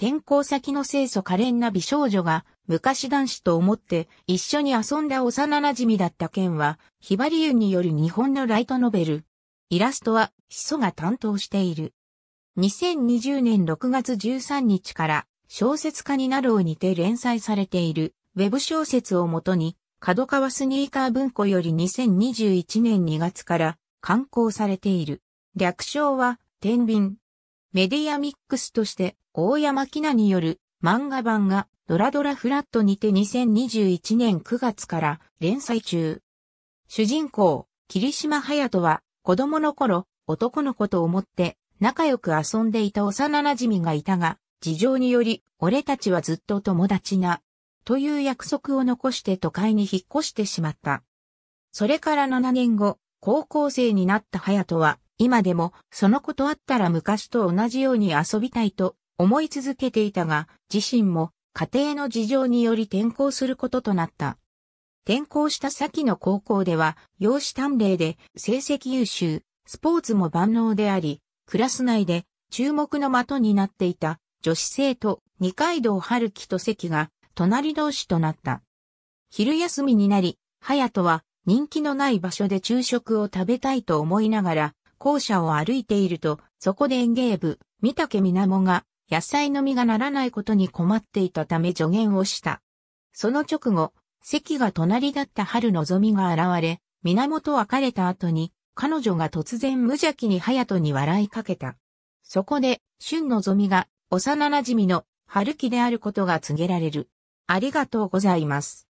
転校先の清楚可憐な美少女が昔男子と思って一緒に遊んだ幼馴染だった件は、ひばりゆによる日本のライトノベル。イラストは、ヒソが担当している。2020年6月13日から小説家になるをにて連載されているウェブ小説をもとに、角川スニーカー文庫より2021年2月から刊行されている。略称は、天秤。メディアミックスとして大山きなによる漫画版がドラドラフラットにて2021年9月から連載中。主人公、霧島隼人は子供の頃男の子と思って仲良く遊んでいた幼馴染がいたが、事情により俺たちはずっと友達な、という約束を残して都会に引っ越してしまった。それから7年後、高校生になった隼人は今でもそのことあったら昔と同じように遊びたいと思い続けていたが、自身も家庭の事情により転校することとなった。転校した先の高校では、養子短麗で成績優秀、スポーツも万能であり、クラス内で注目の的になっていた女子生徒二階堂春樹と関が隣同士となった。昼休みになり、隼人は人気のない場所で昼食を食べたいと思いながら、校舎を歩いていると、そこで園芸部、三竹みなもが野菜の実がならないことに困っていたため助言をした。その直後、関が隣だった春のぞみが現れ、源別れた後に、彼女が突然無邪気に隼人に笑いかけた。そこで、春のぞみが、幼馴染の春樹であることが告げられる。ありがとうございます。